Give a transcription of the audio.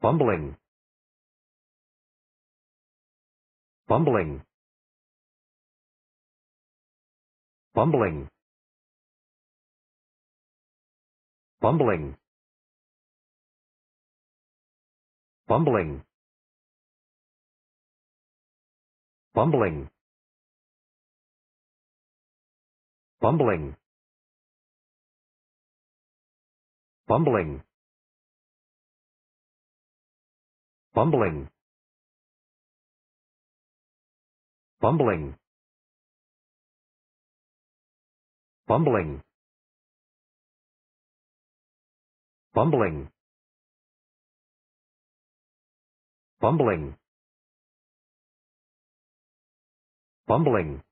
bumbling, bumbling, bumbling, bumbling, bumbling, bumbling, bumbling, bumbling. bumbling, bumbling, bumbling, bumbling, bumbling, bumbling.